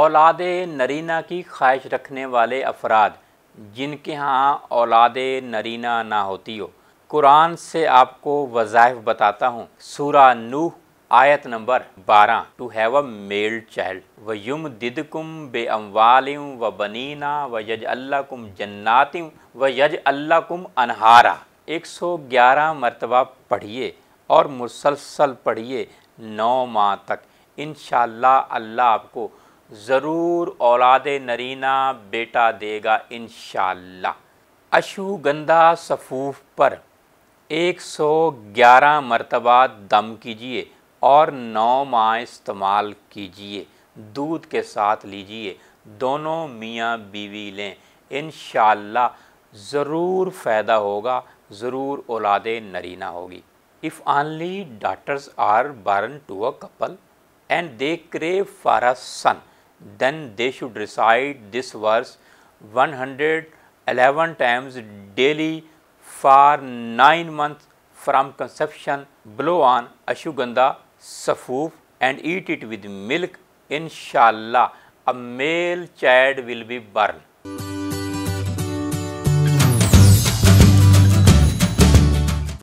اولاد نرینہ کی خواہش رکھنے والے افراد جن کے ہاں اولاد نرینہ نہ ہوتی ہو قرآن سے آپ کو وظائف بتاتا ہوں سورہ نوح آیت نمبر بارہ to have a male child و یم دد کم بے اموالم و بنینا و یج اللہ کم جناتم و یج اللہ کم انہارا ایک سو گیارہ مرتبہ پڑھیے اور مسلسل پڑھیے نو ماہ تک انشاءاللہ اللہ اللہ آپ کو ضرور اولاد نرینہ بیٹا دے گا انشاءاللہ اشو گندہ صفوف پر ایک سو گیارہ مرتبہ دم کیجئے اور نو ماہ استعمال کیجئے دودھ کے ساتھ لیجئے دونوں میاں بیوی لیں انشاءاللہ ضرور فائدہ ہوگا ضرور اولاد نرینہ ہوگی if only daughters are born to a couple and they crave for a son then they should recite this verse 111 times daily for 9 months from conception, blow on ashugandha, safoof and eat it with milk, inshallah, a male child will be born.